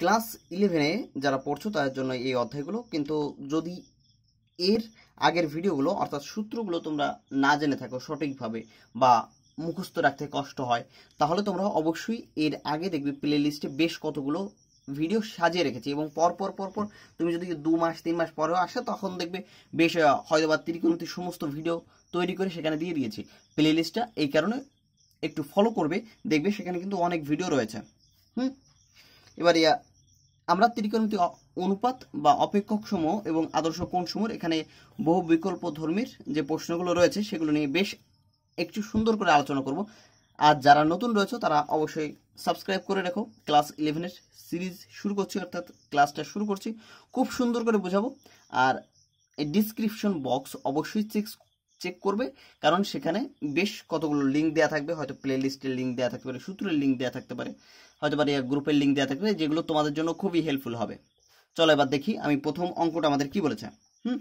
class ইলেভেনে যারা পড়ছো তাদের জন্য এই অধ্যায়গুলো কিন্তু যদি এর আগের ভিডিওগুলো অর্থাৎ সূত্রগুলো তোমরা না জেনে থাকো সঠিকভাবে বা মুখস্থ রাখতে কষ্ট হয় তাহলে তোমরা অবশ্যই এর আগে দেখবে প্লে লিস্টে বেশ কতগুলো ভিডিও সাজিয়ে রেখেছি এবং পরপর পরপর তুমি যদি দু মাস তিন মাস পরেও আসে তখন দেখবে বেশ হয়তো বা ত্রিকোণমিতির সমস্ত ভিডিও তৈরি করে সেখানে দিয়ে দিয়েছি প্লে লিস্টটা এই কারণে একটু ফলো করবে দেখবে সেখানে কিন্তু অনেক ভিডিও রয়েছে হুম এবার আমরা ত্রিকোণমিতিক অনুপাত বা অপেক্ষক সমূহ এবং আদর্শ কোণ সমূহ এখানে বহু বিকল্প ধর্মীর যে প্রশ্নগুলো রয়েছে সেগুলো নিয়ে বেশ একটু সুন্দর করে আলোচনা করব আর যারা নতুন রয়েছে তারা অবশ্যই সাবস্ক্রাইব করে রেখো ক্লাস ইলেভেনের সিরিজ শুরু করছি অর্থাৎ ক্লাসটা শুরু করছি খুব সুন্দর করে বোঝাবো আর এই ডিসক্রিপশন বক্স অবশ্যই চেক চেক করবে কারণ সেখানে বেশ কতগুলো লিঙ্ক দেওয়া থাকবে হয়তো প্লে লিস্টের লিঙ্ক দেওয়া থাকতে পারে সূত্রের লিঙ্ক দেওয়া থাকতে পারে হয়তো পারে গ্রুপের লিঙ্ক দেওয়া থাকবে যেগুলো তোমাদের জন্য খুবই হেল্পফুল হবে চলো এবার দেখি আমি প্রথম অঙ্কটা আমাদের কি বলেছে হুম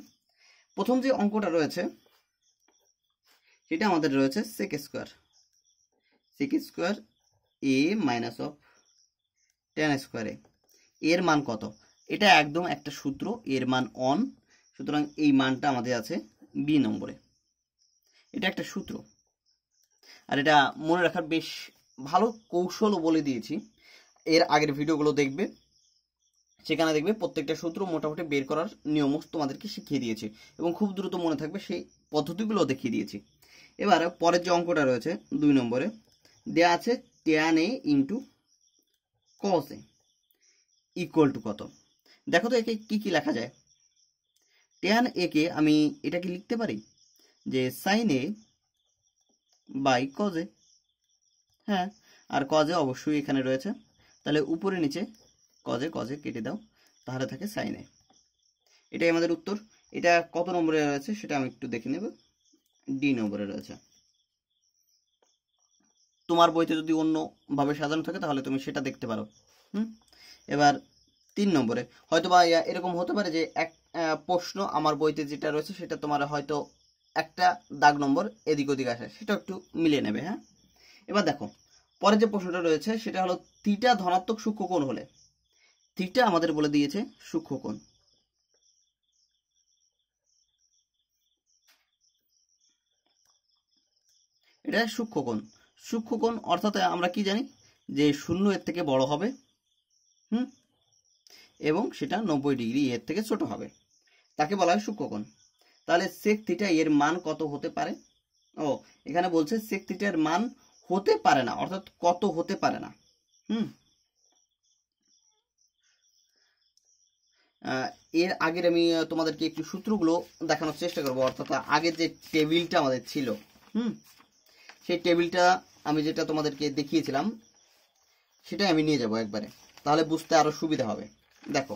প্রথম যে অঙ্কটা রয়েছে সেটা আমাদের রয়েছে sec square sec square A minus of tan স্কোয়ারে এর মান কত এটা একদম একটা সূত্র এর মান অন সুতরাং এই মানটা আমাদের আছে বি নম্বরে এটা একটা সূত্র আর এটা মনে রাখার বেশ ভালো কৌশলও বলে দিয়েছি এর আগের ভিডিওগুলো দেখবে সেখানে দেখবে প্রত্যেকটা সূত্র মোটামুটি বের করার নিয়মও তোমাদেরকে শিখিয়ে দিয়েছি এবং খুব দ্রুত মনে থাকবে সেই পদ্ধতিগুলো দেখিয়ে দিয়েছি এবার পরের যে অঙ্কটা রয়েছে দুই নম্বরে দেয়া আছে tan A into cos A equal to কত দেখো তো একে কী কী লেখা যায় ট্যান একে আমি এটা কি লিখতে পারি যে সাইন এ বাই কজে হ্যাঁ আর কজে অবশ্যই এখানে রয়েছে তাহলে উপরে নিচে কজে কজে কেটে দাও তাহলে থাকে সাইনে এটাই আমাদের উত্তর এটা কত নম্বরে রয়েছে সেটা আমি একটু দেখে নেব ডি নম্বরে রয়েছে তোমার বইতে যদি অন্যভাবে সাজানো থাকে তাহলে তুমি সেটা দেখতে পারো হুম এবার তিন নম্বরে হয়তো বা এরকম হতে পারে যে এক প্রশ্ন আমার বইতে যেটা রয়েছে সেটা তোমার হয়তো একটা দাগ নম্বর এদিক ওদিক আসে সেটা একটু মিলিয়ে নেবে হ্যাঁ এবার দেখো পরে যে প্রশ্নটা রয়েছে সেটা হলো তিটা ধনাত্মক সূক্ষ্মকোণ হলে তিটা আমাদের বলে দিয়েছে সূক্ষ্মকোণ এটা সূক্ষ্মকোণ সূক্ষ্মকোণ অর্থাৎ আমরা কি জানি যে শূন্য এর থেকে বড় হবে হুম এবং সেটা নব্বই ডিগ্রি এর থেকে ছোট হবে তাকে বলা হয় সূক্ষ্মকোণ তাহলে সেক থিটা এর মান কত হতে পারে ও এখানে বলছে সেক থিটার মান হতে পারে না অর্থাৎ কত হতে পারে না হুম এর আগের আমি তোমাদেরকে একটু সূত্রগুলো দেখানোর চেষ্টা করব অর্থাৎ আগের যে টেবিলটা আমাদের ছিল হুম সেই টেবিলটা আমি যেটা তোমাদেরকে দেখিয়েছিলাম সেটাই আমি নিয়ে যাব একবারে তাহলে বুঝতে আরও সুবিধা হবে দেখো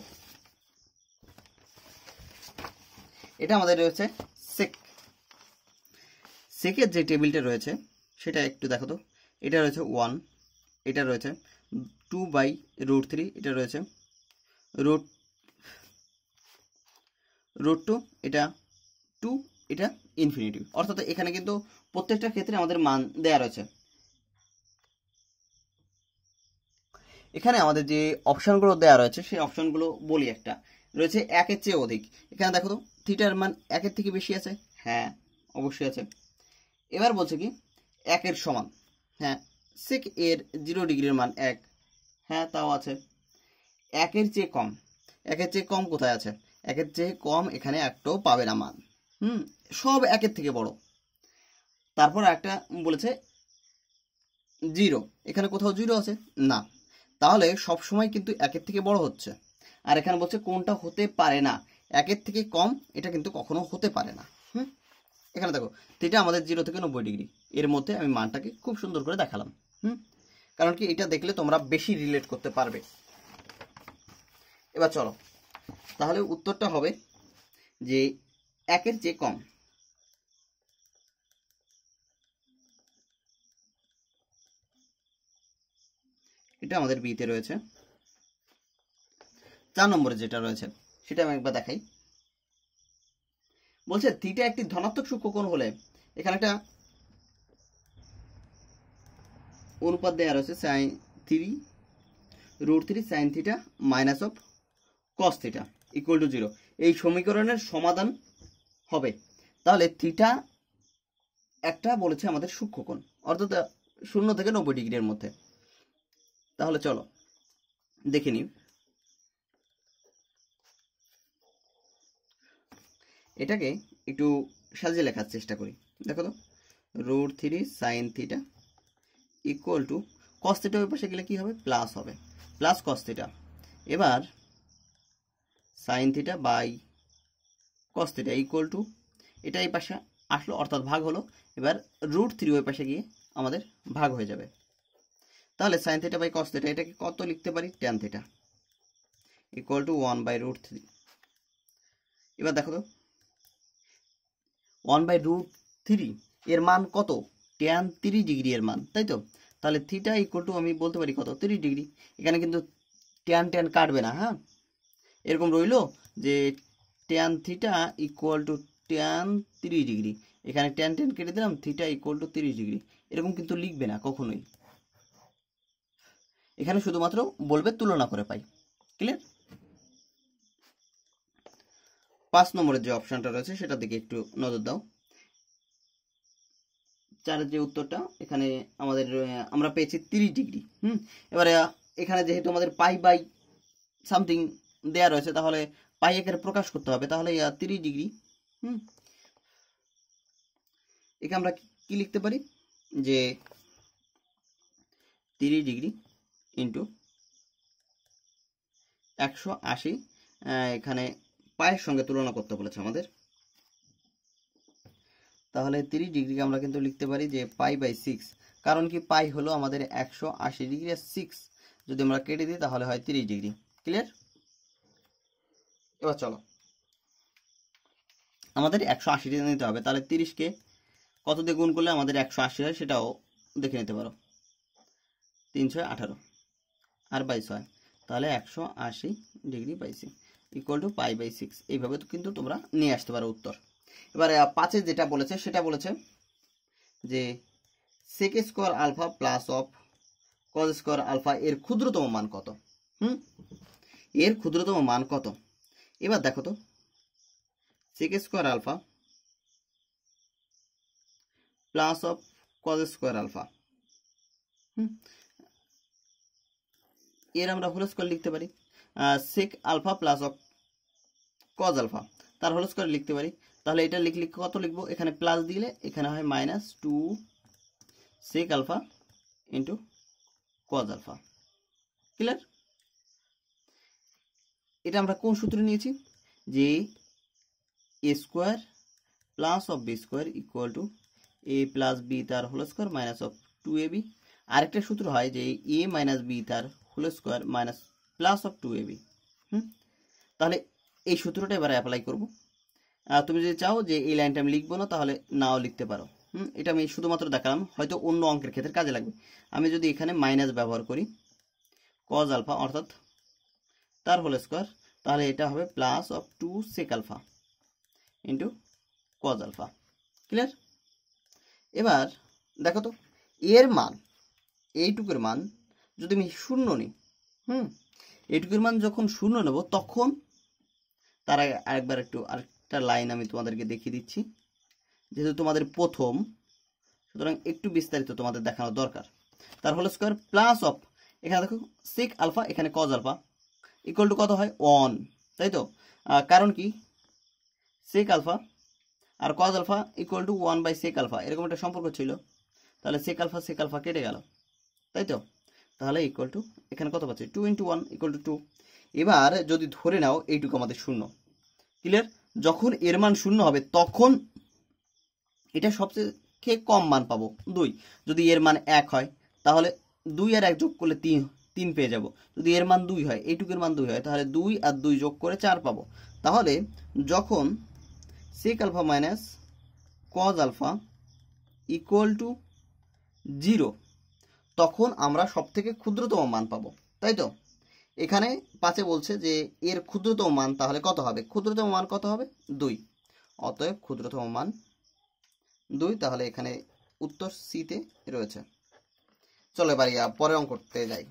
এটা আমাদের রয়েছে সেক সেকের যে টেবিলটা রয়েছে সেটা একটু দেখো তো এটা রয়েছে ওয়ান এটা রয়েছে টু বাই রোড থ্রি এটা রয়েছে রোড রোড টু এটা টু এটা ইনফিনিটি অর্থাৎ এখানে কিন্তু প্রত্যেকটা ক্ষেত্রে আমাদের মান দেয়া রয়েছে এখানে আমাদের যে অপশানগুলো দেওয়া রয়েছে সেই অপশানগুলো বলি একটা রয়েছে একের চেয়ে অধিক এখানে দেখো তো থিটার মান একের থেকে বেশি আছে হ্যাঁ অবশ্যই আছে এবার বলছে কি একের সমান হ্যাঁ সেক এর জিরো ডিগ্রির মান এক হ্যাঁ তাও আছে একের চেয়ে কম একের চেয়ে কম কোথায় আছে একের চেয়ে কম এখানে একটাও পাবে না মান হুম সব একের থেকে বড় তারপর একটা বলেছে জিরো এখানে কোথাও জিরো আছে না তাহলে সব সময় কিন্তু একের থেকে বড় হচ্ছে আর এখানে বলছে কোনটা হতে পারে না একের থেকে কম এটা কিন্তু কখনো হতে পারে না হুম এখানে দেখো এটা আমাদের জিরো থেকে নব্বই ডিগ্রি এর মধ্যে আমি মানটাকে খুব সুন্দর করে দেখালাম হুম কারণ কি এটা দেখলে তোমরা বেশি রিলেট করতে পারবে এবার চলো তাহলে উত্তরটা হবে যে একের চেয়ে কম এটা আমাদের বিতে রয়েছে চার নম্বরে যেটা রয়েছে সেটা আমি একবার দেখাই বলছে থিটা একটি ধনাত্মক সূক্ষ্মকোণ হলে এখানে একটা অনুপাত দেওয়া রয়েছে sine three root three sine theta minus of cos theta equal to zero এই সমীকরণের সমাধান হবে তাহলে থিটা একটা বলেছে আমাদের সূক্ষ্মকোণ অর্থাৎ শূন্য থেকে নব্বই ডিগ্রির মধ্যে তাহলে চলো দেখে নিই এটাকে একটু সাজিয়ে লেখার চেষ্টা করি দেখো তো root three sine theta equal to cos theta ওই পাশে গেলে কী হবে প্লাস হবে প্লাস কস এবার sine theta by cos theta equal to এটা এই পাশে আসলো অর্থাৎ ভাগ হলো এবার রুট থ্রি ওই পাশে গিয়ে আমাদের ভাগ হয়ে যাবে তাহলে sine theta by cos theta এটাকে কত লিখতে পারি tan theta equal to one by root three এবার দেখো তো ওয়ান বাই রুট থ্রি এর মান কত ট্যান তিরিশ ডিগ্রি এর মান তাই তো তাহলে থিটা ইকুয়াল টু আমি বলতে পারি কত তিরিশ ডিগ্রি এখানে কিন্তু ট্যান ট্যান কাটবে না হ্যাঁ এরকম রইল যে tan theta equal to tan তিরিশ ডিগ্রি এখানে ট্যান ট্যান কেটে দিলাম থিটা ইকুয়াল টু তিরিশ ডিগ্রি এরকম কিন্তু লিখবে না কখনোই এখানে শুধুমাত্র বলবে তুলনা করে পাই ক্লিয়ার পাঁচ নম্বরের যে অপশানটা রয়েছে সেটার দিকে একটু নজর দাও চারের যে উত্তরটা এখানে আমাদের আমরা পেয়েছি তিরিশ ডিগ্রি হুম এবারে এখানে যেহেতু আমাদের পাই বাই সামথিং দেয়া রয়েছে তাহলে পাই একের প্রকাশ করতে হবে তাহলে তিরিশ ডিগ্রি হুম একে আমরা কি লিখতে পারি যে তিরিশ ডিগ্রি ইন্টু একশো আশি এখানে পায়ের সঙ্গে তুলনা করতে বলেছে আমাদের তাহলে তিরিশ ডিগ্রিকে আমরা কিন্তু লিখতে পারি যে পাই বাই সিক্স কারণ কি পাই হলো আমাদের একশো আশি ডিগ্রি আর সিক্স যদি আমরা কেটে দিই তাহলে হয় তিরিশ ডিগ্রি ক্লিয়ার এবার চলো আমাদের একশো আশি ডিগ্রি নিতে হবে তাহলে তিরিশকে কত দিয়ে গুণ করলে আমাদের একশো আশি হয় সেটাও দেখে নিতে পারো তিনশো আঠারো আর বাই ছয় তাহলে একশো আশি ডিগ্রি বাইশ equal to pi by six এইভাবে কিন্তু তোমরা নিয়ে আসতে পারো উত্তর এবার পাঁচে যেটা বলেছে সেটা বলেছে যে sec square alpha plus of cos square alpha এর ক্ষুদ্রতম মান কত হুম এর ক্ষুদ্রতম মান কত এবার দেখো তো sec square alpha plus of cos square alpha hmm এর আমরা হোল স্কোয়ার লিখতে পারি sec alpha plus of cos alpha তার হোল স্কোয়ার লিখতে পারি তাহলে এটা লিখলে কত লিখবো এখানে প্লাস দিলে এখানে হয় minus two sec alpha into cos alpha clear এটা আমরা কোন সূত্রে নিয়েছি যে A square plus of B square equal to A plus B তার whole square minus of two A B আরেকটা সূত্র হয় যে এ মাইনাস বি তার whole square minus plus of two A B hmm তাহলে এই সূত্রটা এবারে অ্যাপ্লাই করবো তুমি যদি চাও যে এই লাইনটা আমি লিখবো না তাহলে নাও লিখতে পারো হুম এটা আমি শুধুমাত্র দেখালাম হয়তো অন্য অঙ্কের ক্ষেত্রে কাজে লাগবে আমি যদি এখানে মাইনাস ব্যবহার করি কজ আলফা অর্থাৎ তার হোল স্কোয়ার তাহলে এটা হবে plus of two sec alpha into cos alpha clear এবার দেখো তো এর মান এইটুকুর মান যদি আমি শূন্য নিই হুম এইটুকুর মান যখন শূন্য নেব তখন তার আগে আরেকবার একটু আর একটা লাইন আমি তোমাদেরকে দেখিয়ে দিচ্ছি যেহেতু তোমাদের প্রথম সুতরাং একটু বিস্তারিত তোমাদের দেখানো দরকার তার হলো স্কোয়ার প্লাস অফ এখানে দেখো সিক আলফা এখানে কজ আলফা ইকুয়াল টু কত হয় ওয়ান তাই তো কারণ কি সেক আলফা আর cos alpha equal to one by sec alpha এরকম একটা সম্পর্ক ছিল তাহলে সেক আলফা সেক আলফা কেটে গেল তাই তো তাহলে ইকুয়াল টু এখানে কত পাচ্ছি two into one equal to two এবার যদি ধরে নাও এইটুকু আমাদের শূন্য ক্লিয়ার যখন এর মান শূন্য হবে তখন এটা সবচেয়ে কম মান পাবো দুই যদি এর মান এক হয় তাহলে দুই আর এক যোগ করলে তিন তিন পেয়ে যাব যদি এর মান দুই হয় এইটুকুর মান দুই হয় তাহলে দুই আর দুই যোগ করে চার পাবো তাহলে যখন sec alpha minus cos alpha equal to zero তখন আমরা সবথেকে ক্ষুদ্রতম মান পাবো তাই তো এখানে পাঁচে বলছে যে এর ক্ষুদ্রতম মান তাহলে কত হবে ক্ষুদ্রতম মান কত হবে দুই অতএব ক্ষুদ্রতম মান দুই তাহলে এখানে উত্তর সিতে রয়েছে চলে এবার পরে করতে যাই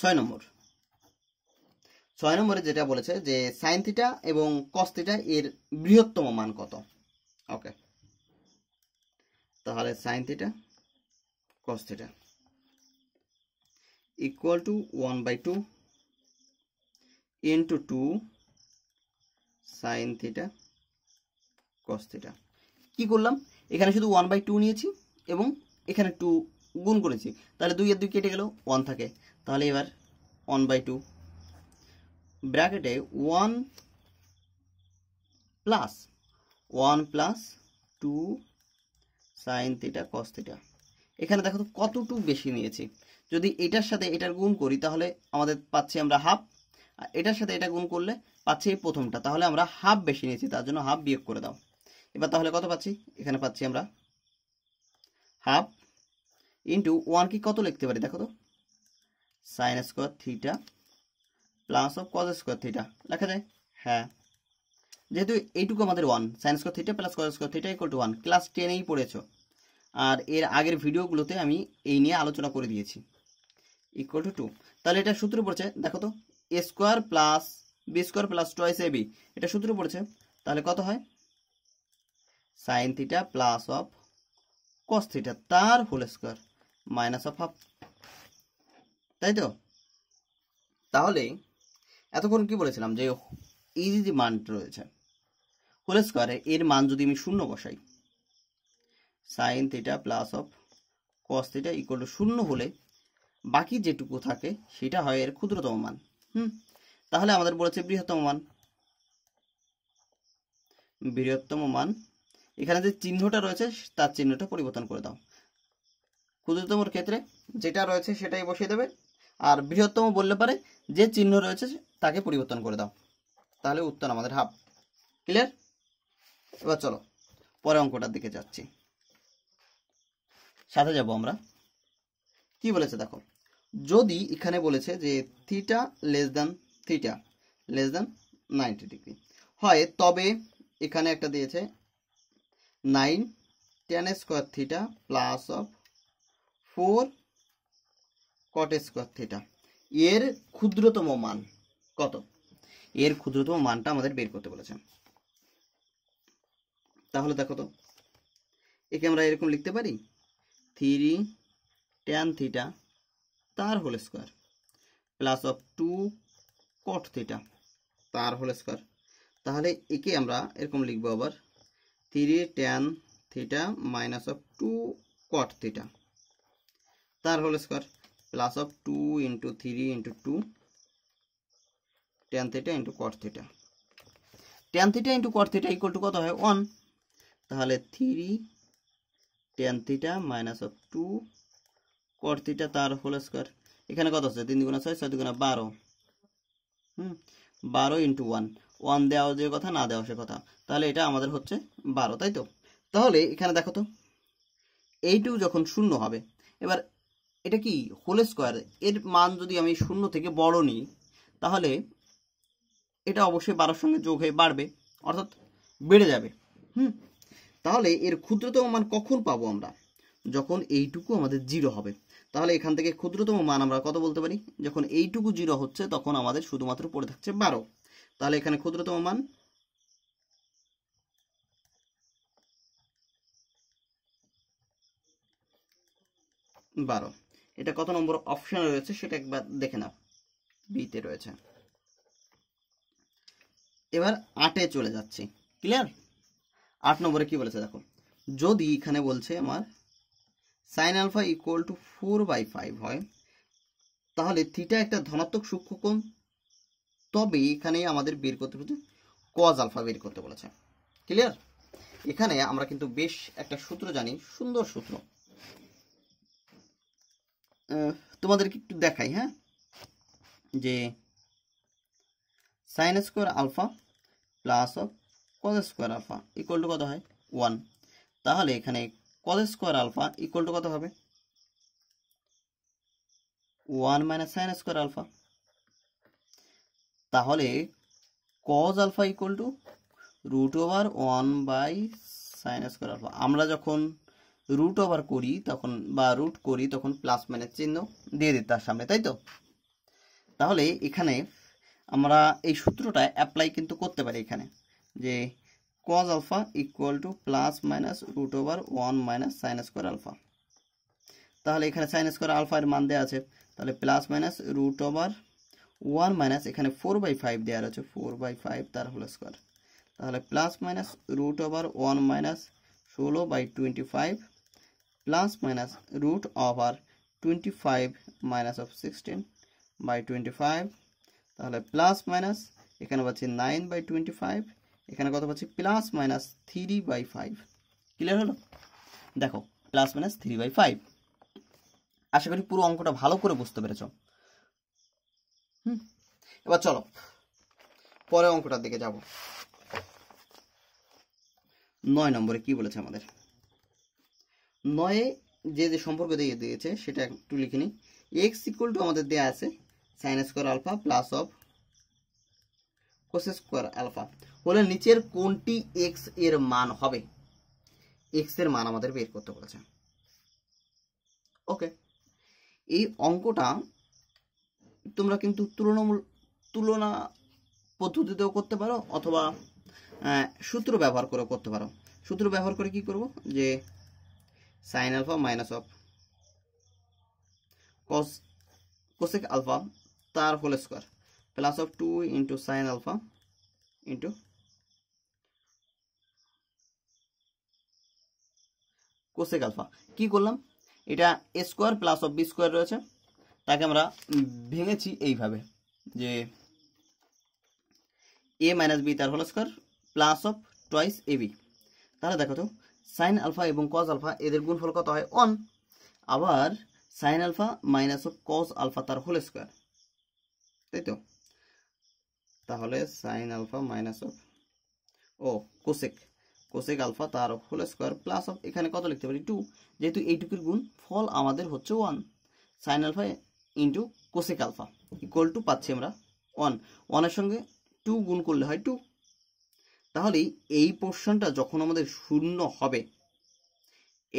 ছয় নম্বর ছয় নম্বরে যেটা বলেছে যে সাইন থিটা এবং কস্তিটা এর বৃহত্তম মান কত ওকে তাহলে sine theta cos theta equal to 1 by 2 into 2 sin theta cos theta কি করলাম এখানে শুধু 1 বাই 2 নিয়েছি এবং এখানে 2 গুণ করেছি তাহলে 2 এর 2 কেটে গেল 1 থাকে তাহলে এবার 1 বাই 2 ব্র্যাকেটে 1 plus 1 plus 2 sin theta cos theta এখানে দেখো তো কতটুকু বেশি নিয়েছি যদি এটার সাথে এটার গুণ করি তাহলে আমাদের পাচ্ছি আমরা হাফ আর এটার সাথে এটা গুণ করলে পাচ্ছি এই প্রথমটা তাহলে আমরা হাফ বেশি নিয়েছি তার জন্য হাফ বিয়োগ করে দাও এবার তাহলে কত পাচ্ছি এখানে পাচ্ছি আমরা হাফ ইন্টু কি কত লিখতে পারি দেখো তো sine square theta plus of cos square theta লেখা যায় হ্যাঁ যেহেতু এইটুকু আমাদের one sine square theta plus cos square theta equal to one class টেনেই পড়েছ আর এর আগের ভিডিওগুলোতে আমি এই নিয়ে আলোচনা করে দিয়েছি ইকুয়াল টু টু তাহলে এটা সূত্র পড়ছে দেখো তো A square plus B square plus twice A B এটা সূত্র পড়ছে তাহলে কত হয় sine theta plus of cos theta তার whole square minus of half তাই তো তাহলে এতক্ষণ কি বলেছিলাম যে এই যে মানটা রয়েছে হোল স্কোয়ারে এর মান যদি আমি শূন্য বসাই sine theta plus of cos theta equal to শূন্য হলে বাকি যেটুকু থাকে সেটা হয় এর ক্ষুদ্রতম মান হুম তাহলে আমাদের বলেছে বৃহত্তম মান বৃহত্তম মান এখানে যে চিহ্নটা রয়েছে তার চিহ্নটা পরিবর্তন করে দাও ক্ষুদ্রতমর ক্ষেত্রে যেটা রয়েছে সেটাই বসিয়ে দেবে আর বৃহত্তম বললে পারে যে চিহ্ন রয়েছে তাকে পরিবর্তন করে দাও তাহলে উত্তর আমাদের হাফ ক্লিয়ার এবার চলো পরে অঙ্কটার দিকে যাচ্ছি সাথে যাব আমরা কি বলেছে দেখো যদি এখানে বলেছে যে theta less than theta less than ninety degree হয় তবে এখানে একটা দিয়েছে nine tan square theta plus of four cot square theta এর ক্ষুদ্রতম মান কত এর ক্ষুদ্রতম মানটা আমাদের বের করতে বলেছে তাহলে দেখো তো একে আমরা এরকম লিখতে পারি থ্রি ট্যান থিটা তার whole square plus of two cot theta তার হোল স্কোয়ার তাহলে একে আমরা এরকম লিখবো আবার three tan theta minus of two cot theta তার whole square plus of two into three into two tan theta into cot theta tan theta into cot theta equal to কত হয় one তাহলে three tan theta minus of two প্রতিটা তার whole square এখানে কত আছে তিন দুগুণা ছয় ছয় দুগুণা বারো হুম বারো ইন্টু ওয়ান ওয়ান দেওয়া যে কথা না দেওয়া সে কথা তাহলে এটা আমাদের হচ্ছে বারো তাই তো তাহলে এখানে দেখো তো এইটু যখন শূন্য হবে এবার এটা কি হোল স্কোয়ার এর মান যদি আমি শূন্য থেকে বড় নিই তাহলে এটা অবশ্যই বারোর সঙ্গে যোগ হয়ে বাড়বে অর্থাৎ বেড়ে যাবে হুম তাহলে এর ক্ষুদ্রতম মান কখন পাবো আমরা যখন এইটুকু আমাদের জিরো হবে তাহলে এখান থেকে ক্ষুদ্রতম মান আমরা কত বলতে পারি যখন এইটুকু জিরো হচ্ছে তখন আমাদের শুধুমাত্র পড়ে থাকছে বারো তাহলে এখানে ক্ষুদ্রতম মান বারো এটা কত নম্বর অপশানে রয়েছে সেটা একবার দেখে নাও বিতে রয়েছে এবার আটে চলে যাচ্ছি ক্লিয়ার আট নম্বরে কি বলেছে দেখো যদি এখানে বলছে আমার sine alpha equal to four by five হয় তাহলে থিটা একটা ধনাত্মক সূক্ষ্মকোণ তবে এখানে আমাদের বের করতে বলছে কজ আলফা বের করতে বলেছে ক্লিয়ার এখানে আমরা কিন্তু বেশ একটা সূত্র জানি সুন্দর সূত্র তোমাদেরকে একটু দেখাই হ্যাঁ যে sine square alpha plus of cos square alpha equal to কত হয় ওয়ান তাহলে এখানে cos square alpha equal to কত হবে one minus sine square alpha তাহলে cos alpha equal to root over one by sine square alpha আমরা যখন root over করি তখন বা রুট করি তখন প্লাস মাইনাস চিহ্ন দিয়ে দিই তার সামনে তাই তো তাহলে এখানে আমরা এই সূত্রটা অ্যাপ্লাই কিন্তু করতে পারি এখানে যে cos alpha equal to plus minus root over 1 minus sin square alpha তাহলে এখানে sin square alpha এর মান দেওয়া আছে তাহলে plus minus root over one minus এখানে ফোর বাই ফাইভ দেওয়া আছে ফোর বাই ফাইভ তার হোল স্কোয়ার তাহলে plus minus root over one minus ষোলো by twenty five plus minus root over twenty five minus of sixteen by twenty five তাহলে plus minus এখানে পাচ্ছি nine by twenty five এখানে কত পাচ্ছি plus minus three by five clear হলো দেখো plus minus three by five আশা করি পুরো অঙ্কটা ভালো করে বুঝতে পেরেছ হুম এবার চলো পরের অঙ্কটার দিকে যাব নয় নম্বরে কি বলেছে আমাদের নয়ে যে যে সম্পর্ক দিয়ে দিয়েছে সেটা একটু লিখে নিই এক্স ইকুয়াল টু আমাদের দেওয়া আছে sine square alpha plus of cos square alpha হলে নিচের কোনটি এক্স এর মান হবে এক্স এর মান আমাদের বের করতে বলেছে ওকে এই অঙ্কটা তোমরা কিন্তু তুলনামূল তুলনা পদ্ধতিতেও করতে পারো অথবা সূত্র ব্যবহার করে করতে পারো সূত্র ব্যবহার করে কি করব যে sine alpha minus of cos cosec alpha তার whole square plus of two into sine alpha into cosec alpha কি করলাম এটা A square plus of B square রয়েছে তাকে আমরা ভেঙেছি এইভাবে যে এ মাইনাস বি তার হল square plus of twice A B তাহলে দেখো তো সাইন আলফা এবং কস আলফা এদের গুণফল কত হয় অন আবার sine alpha minus of cos alpha তার হোল স্কোয়ার তাই তো তাহলে সাইন আলফা মাইনাস অফ ও কোসেক কোসেক আলফা তার হোল স্কোয়ার প্লাস অফ এখানে কত লিখতে পারি টু যেহেতু এইটুকুর গুণ ফল আমাদের হচ্ছে one sine alpha into cosec alpha equal to পাচ্ছি আমরা ওয়ান ওয়ানের সঙ্গে টু গুণ করলে হয় টু তাহলে এই পোর্শনটা যখন আমাদের শূন্য হবে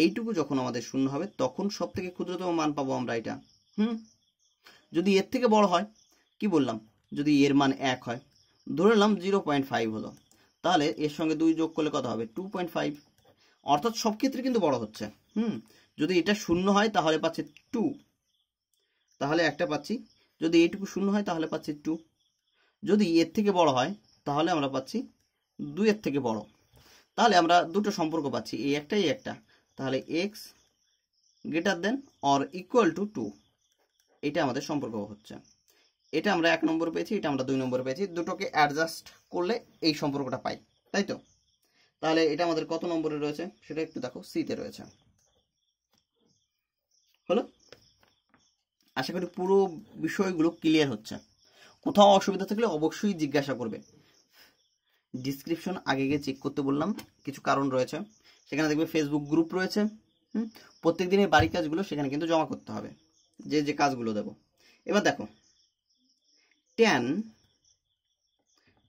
এইটুকু যখন আমাদের শূন্য হবে তখন সব থেকে ক্ষুদ্রতম মান পাবো আমরা এটা হুম যদি এর থেকে বড় হয় কি বললাম যদি এর মান এক হয় ধরে নিলাম জিরো পয়েন্ট ফাইভ হলো তাহলে এর সঙ্গে দুই যোগ করলে কত হবে টু পয়েন্ট ফাইভ অর্থাৎ সব ক্ষেত্রে কিন্তু বড় হচ্ছে হুম যদি এটা শূন্য হয় তাহলে পাচ্ছে টু তাহলে একটা পাচ্ছি যদি এইটুকু শূন্য হয় তাহলে পাচ্ছি টু যদি এর থেকে বড় হয় তাহলে আমরা পাচ্ছি দুই এর থেকে বড় তাহলে আমরা দুটো সম্পর্ক পাচ্ছি এই একটা এই একটা তাহলে X greater than or equal to two এটা আমাদের সম্পর্ক হচ্ছে এটা আমরা এক নম্বর পেয়েছি এটা আমরা দুই নম্বর পেয়েছি দুটোকে অ্যাডজাস্ট করলে এই সম্পর্কটা পাই তাই তো তাহলে এটা আমাদের কত নম্বরে রয়েছে সেটা একটু দেখো সিতে রয়েছে হলো আশা করি পুরো বিষয়গুলো ক্লিয়ার হচ্ছে কোথাও অসুবিধা থাকলে অবশ্যই জিজ্ঞাসা করবে ডিসক্রিপশন আগে গিয়ে চেক করতে বললাম কিছু কারণ রয়েছে সেখানে দেখবে ফেসবুক গ্রুপ রয়েছে প্রত্যেক দিনের বাড়ির কাজগুলো সেখানে কিন্তু জমা করতে হবে যে যে কাজগুলো দেবো এবার দেখো tan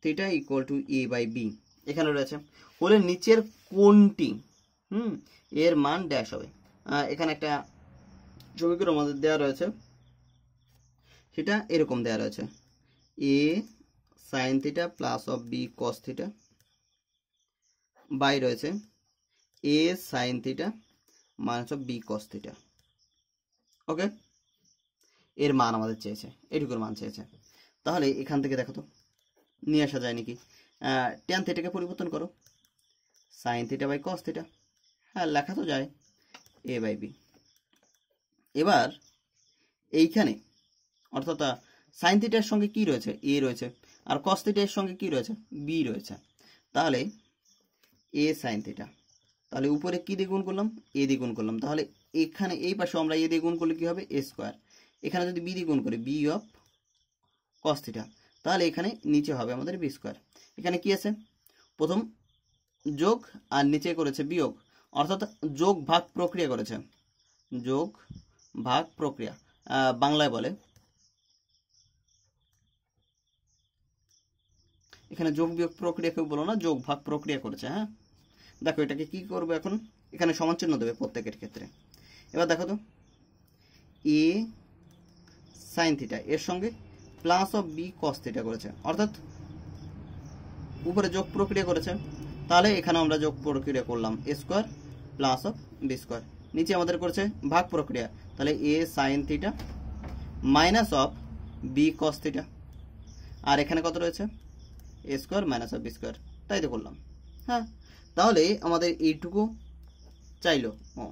theta equal to A by B এখানে রয়েছে হলে নিচের কোনটি হুম এর মান ড্যাশ হবে এখানে একটা সমীকরণ আমাদের দেওয়া রয়েছে সেটা এরকম দেওয়া রয়েছে A sine theta plus of B cos theta by রয়েছে A sine theta minus of B cos theta okay এর মান আমাদের চেয়েছে এটুকুর মান চেয়েছে তাহলে এখান থেকে দেখো তো নিয়ে আসা যায় নাকি টেন থেটাকে পরিবর্তন করো sine theta by cos theta হ্যাঁ লেখা তো যায় এ বাই বি এবার এইখানে অর্থাৎ সাইন থিটার সঙ্গে কি রয়েছে এ রয়েছে আর কস থিটার সঙ্গে কি রয়েছে বি রয়েছে তাহলে এ সাইন থিটা তাহলে উপরে কি দিয়ে গুণ করলাম এ দিয়ে গুণ করলাম তাহলে এখানে এই পাশে আমরা এ দিয়ে গুণ করলে কি হবে এ স্কোয়ার এখানে যদি বি দিয়ে গুণ করি বি অফ কস তাহলে এখানে নিচে হবে আমাদের বি স্কোয়ার এখানে কি আছে প্রথম যোগ আর নিচে করেছে বিয়োগ অর্থাৎ যোগ ভাগ প্রক্রিয়া করেছে যোগ ভাগ প্রক্রিয়া বাংলায় বলে এখানে যোগ বিয়োগ প্রক্রিয়া কেউ বলো না যোগ ভাগ প্রক্রিয়া করেছে হ্যাঁ দেখো এটাকে কি করবে এখন এখানে সমান দেবে প্রত্যেকের ক্ষেত্রে এবার দেখো তো এ সাইন থিটা এর সঙ্গে plus of B cos theta করেছে অর্থাৎ উপরে যোগ প্রক্রিয়া করেছে তাহলে এখানে আমরা যোগ প্রক্রিয়া করলাম A square plus of B square নিচে আমাদের করছে ভাগ প্রক্রিয়া তাহলে A sine theta minus of B cos theta আর এখানে কত রয়েছে A square minus of B square তাই তো করলাম হ্যাঁ তাহলে আমাদের এইটুকু চাইলো ও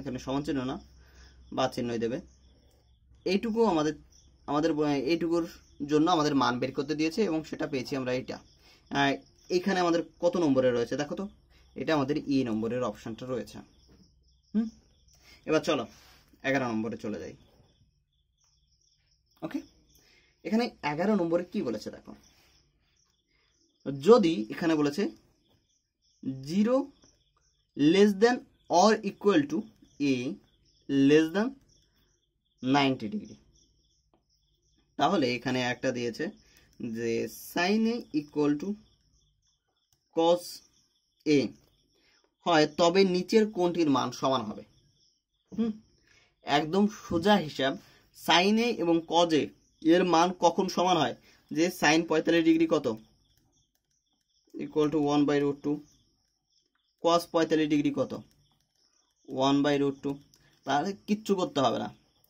এখানে সমান চিহ্ন না বা চিহ্নই দেবে এইটুকু আমাদের আমাদের এইটুকুর জন্য আমাদের মান বের করতে দিয়েছে এবং সেটা পেয়েছি আমরা এটা এখানে আমাদের কত নম্বরে রয়েছে দেখো তো এটা আমাদের ই e নম্বরের অপশানটা রয়েছে হুম এবার চলো এগারো নম্বরে চলে যাই ওকে এখানে এগারো নম্বরে কি বলেছে দেখো যদি এখানে বলেছে zero less than or equal to A less than ninety degree তাহলে এখানে একটা দিয়েছে যে sine A equal to cos A হয় তবে নিচের কোনটির মান সমান হবে হুম একদম সোজা হিসাব সাইনে এবং কজে এর মান কখন সমান হয় যে সাইন পঁয়তাল্লিশ ডিগ্রি কত equal to one by root two cos পঁয়তাল্লিশ ডিগ্রি কত ওয়ান বাই রুট টু তাহলে কিচ্ছু করতে হবে না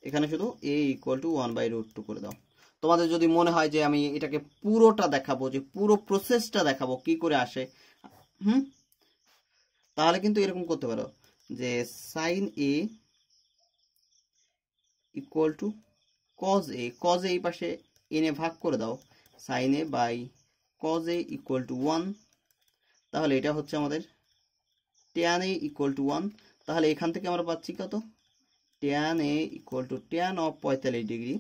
এখানে শুধু A equal to one by root two করে দাও তোমাদের যদি মনে হয় যে আমি এটাকে পুরোটা দেখাবো যে পুরো প্রসেসটা দেখাবো কি করে আসে হুম তাহলে কিন্তু এরকম করতে পারো যে sine A equal to cos A cos এই পাশে এনে ভাগ করে দাও sine A by cos A equal to one তাহলে এটা হচ্ছে আমাদের tan A equal to one তাহলে এখান থেকে আমরা পাচ্ছি কত tan A equal to tan of পঁয়তাল্লিশ ডিগ্রি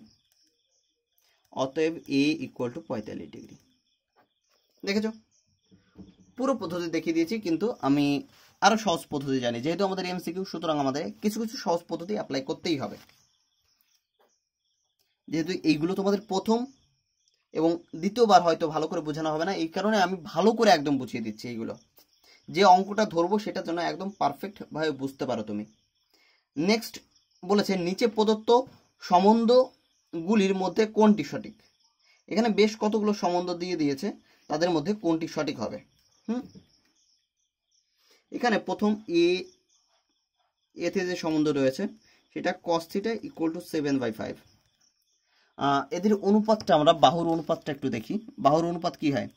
অতএব এ ইকুয়াল টু পঁয়তাল্লিশ ডিগ্রি দেখেছ পুরো পদ্ধতি দেখিয়ে দিয়েছি কিন্তু আমি আরও সহজ পদ্ধতি জানি যেহেতু আমাদের এমসিকিউ সুতরাং আমাদের কিছু কিছু সহজ পদ্ধতি অ্যাপ্লাই করতেই হবে যেহেতু এইগুলো তোমাদের প্রথম এবং দ্বিতীয়বার হয়তো ভালো করে বোঝানো হবে না এই কারণে আমি ভালো করে একদম বুঝিয়ে দিচ্ছি এইগুলো যে অঙ্কটা ধরবো সেটা যেন একদম পারফেক্টভাবে বুঝতে পারো তুমি নেক্সট বলেছে নিচে প্রদত্ত সম্বন্ধ গুলির মধ্যে কোনটি সঠিক এখানে বেশ কতগুলো সম্বন্ধ দিয়ে দিয়েছে তাদের মধ্যে কোনটি সঠিক হবে হুম এখানে প্রথম এ এতে যে সম্বন্ধ রয়েছে সেটা cos theta equal to seven by five এদের অনুপাতটা আমরা বাহুর অনুপাতটা একটু দেখি বাহুর অনুপাত কি হয়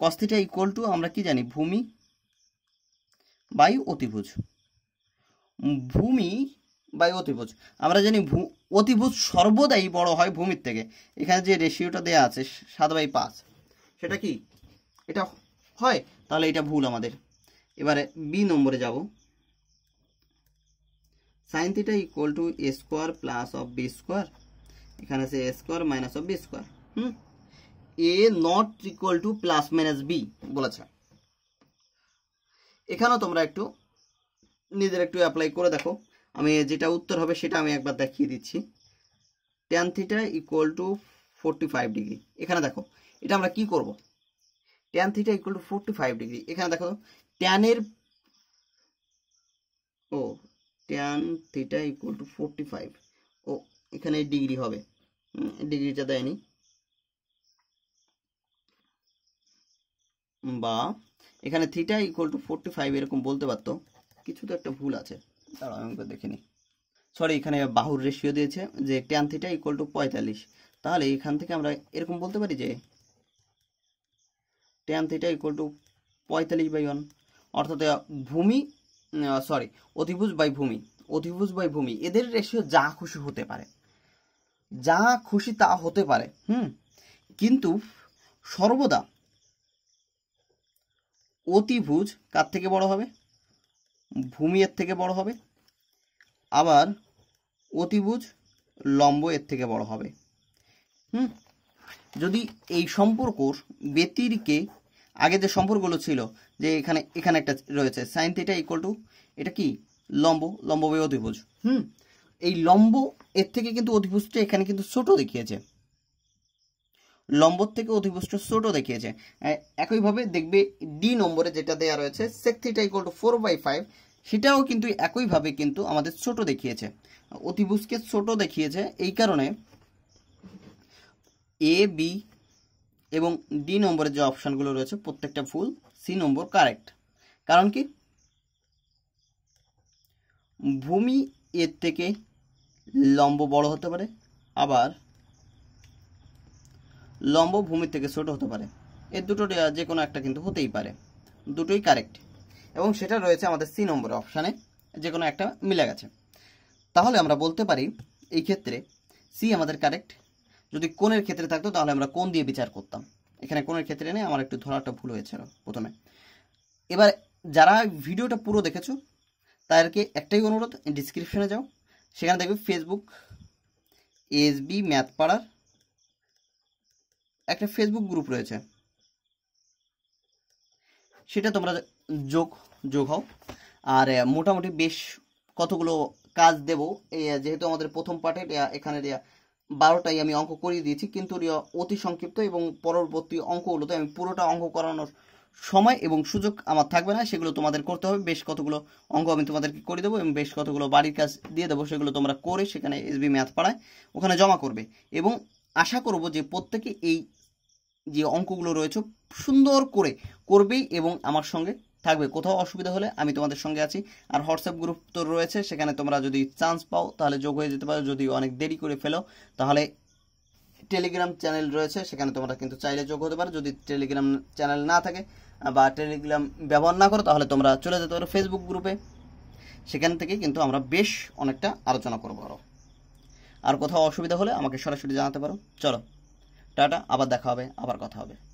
কস্থিটা ইকুয়াল টু আমরা কি জানি ভূমি বায়ু অতিভুজ ভূমি বাই অতিভুজ আমরা জানি অতিভুজ সর্বদাই বড় হয় ভূমির থেকে এখানে যে রেশিওটা দেয়া আছে সাত বাই পাঁচ সেটা কি এটা হয় তাহলে এটা ভুল আমাদের এবারে বি নম্বরে যাব sine theta equal to A square plus of B square এখানে আছে A square minus of B square hmm A not equal to plus minus B বলেছে এখানেও তোমরা একটু নিজের একটু অ্যাপ্লাই করে দেখো আমি যেটা উত্তর হবে সেটা আমি একবার দেখিয়ে দিচ্ছি tan theta equal to forty five degree এখানে দেখো এটা আমরা কি করব tan theta equal to forty five degree এখানে দেখো ট্যানের ও tan theta equal to forty five ও এখানে ডিগ্রি হবে ডিগ্রিটা দেয়নি বা এখানে theta equal to forty five এরকম বলতে পারতো কিছু তো একটা ভুল আছে দাঁড়াও আমি দেখে নিই সরি এখানে বাহুর রেশিও দিয়েছে যে ট্যান থিটা ইকুয়াল টু পঁয়তাল্লিশ তাহলে এখান থেকে আমরা এরকম বলতে পারি যে ট্যান থিটা ইকুয়াল টু পঁয়তাল্লিশ বাই ওয়ান অর্থাৎ ভূমি সরি অধিভুজ বাই ভূমি অধিভুজ বাই ভূমি এদের রেশিও যা খুশি হতে পারে যা খুশি তা হতে পারে হুম কিন্তু সর্বদা অতিভুজ কার থেকে বড় হবে ভূমি এর থেকে বড় হবে আবার অতিভুজ লম্ব এর থেকে বড় হবে হুম যদি এই সম্পর্ক ব্যতিরিকে আগে যে সম্পর্কগুলো ছিল যে এখানে এখানে একটা রয়েছে সাইন থিটা ইকুয়াল টু এটা কি লম্ব লম্ব বে অধিভুজ হুম এই লম্ব এর থেকে কিন্তু অধিভুজটা এখানে কিন্তু ছোট দেখিয়েছে লম্বর থেকে অধিভুজটা ছোট দেখিয়েছে একইভাবে দেখবে ডি নম্বরে যেটা দেওয়া রয়েছে sec theta equal to four by five সেটাও কিন্তু একইভাবে কিন্তু আমাদের ছোট দেখিয়েছে অতিভুজকে ছোট দেখিয়েছে এই কারণে এ বি এবং ডি নম্বরের যে অপশানগুলো রয়েছে প্রত্যেকটা ফুল সি নম্বর কারেক্ট কারণ কি ভূমি এর থেকে লম্ব বড় হতে পারে আবার লম্ব ভূমির থেকে ছোট হতে পারে এর দুটো যে কোনো একটা কিন্তু হতেই পারে দুটোই কারেক্ট এবং সেটা রয়েছে আমাদের সি নম্বর অপশানে যে কোনো একটা মিলে গেছে তাহলে আমরা বলতে পারি এই ক্ষেত্রে সি আমাদের কারেক্ট যদি কোনের ক্ষেত্রে থাকতো তাহলে আমরা কোন দিয়ে বিচার করতাম এখানে কোনের ক্ষেত্রে নেই আমার একটু ধরাটা ভুল হয়েছিল প্রথমে এবার যারা ভিডিওটা পুরো দেখেছো তাদেরকে একটাই অনুরোধ ডিসক্রিপশনে যাও সেখানে দেখবে ফেসবুক এসবি ম্যাথ পাড়ার একটা ফেসবুক গ্রুপ রয়েছে সেটা তোমরা যোগ যোগ হও আর মোটামুটি বেশ কতগুলো কাজ দেব যেহেতু আমাদের প্রথম পাঠে এখানে বারোটাই আমি অঙ্ক করিয়ে দিয়েছি কিন্তু অতি সংক্ষিপ্ত এবং পরবর্তী অঙ্কগুলোতে আমি পুরোটা অঙ্ক করানোর সময় এবং সুযোগ আমার থাকবে না সেগুলো তোমাদের করতে হবে বেশ কতগুলো অঙ্ক আমি তোমাদেরকে করে দেবো এবং বেশ কতগুলো বাড়ির কাজ দিয়ে দেবো সেগুলো তোমরা করে সেখানে এস বি ম্যাথ পাড়ায় ওখানে জমা করবে এবং আশা করব যে প্রত্যেকে এই যে অঙ্কগুলো রয়েছে সুন্দর করে করবেই এবং আমার সঙ্গে থাকবে কোথাও অসুবিধা হলে আমি তোমাদের সঙ্গে আছি আর হোয়াটসঅ্যাপ গ্রুপ তো রয়েছে সেখানে তোমরা যদি চান্স পাও তাহলে যোগ হয়ে যেতে পারো যদি অনেক দেরি করে ফেলো তাহলে টেলিগ্রাম চ্যানেল রয়েছে সেখানে তোমরা কিন্তু চাইলে যোগ হতে পারো যদি টেলিগ্রাম চ্যানেল না থাকে বা টেলিগ্রাম ব্যবহার না করো তাহলে তোমরা চলে যেতে পারো ফেসবুক গ্রুপে সেখান থেকে কিন্তু আমরা বেশ অনেকটা আলোচনা করবো আরও আর কোথাও অসুবিধা হলে আমাকে সরাসরি জানাতে পারো চলো টাটা আবার দেখা হবে আবার কথা হবে